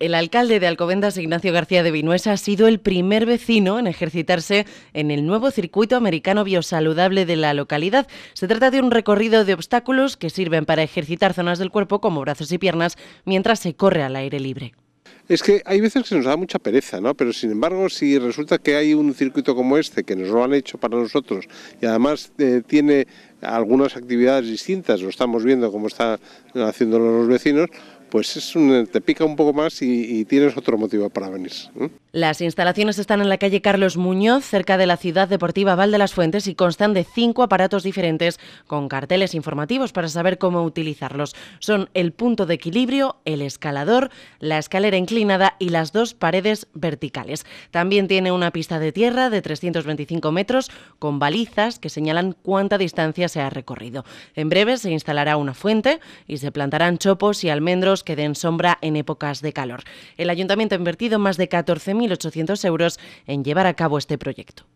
El alcalde de Alcobendas, Ignacio García de Vinuesa, ha sido el primer vecino en ejercitarse en el nuevo circuito americano biosaludable de la localidad. Se trata de un recorrido de obstáculos que sirven para ejercitar zonas del cuerpo como brazos y piernas mientras se corre al aire libre. Es que hay veces que se nos da mucha pereza, ¿no? Pero sin embargo, si resulta que hay un circuito como este, que nos lo han hecho para nosotros, y además eh, tiene algunas actividades distintas, lo estamos viendo como están haciendo los vecinos, pues es te pica un poco más y, tienes otro motivo para venir. ¿eh? Las instalaciones están en la calle Carlos Muñoz, cerca de la ciudad deportiva Val de las Fuentes, y constan de cinco aparatos diferentes con carteles informativos para saber cómo utilizarlos. Son el punto de equilibrio, el escalador, la escalera inclinada y las dos paredes verticales. También tiene una pista de tierra de 325 metros con balizas que señalan cuánta distancia se ha recorrido. En breve se instalará una fuente y se plantarán chopos y almendros quede que den sombra en épocas de calor. El ayuntamiento ha invertido más de 14.800 euros en llevar a cabo este proyecto.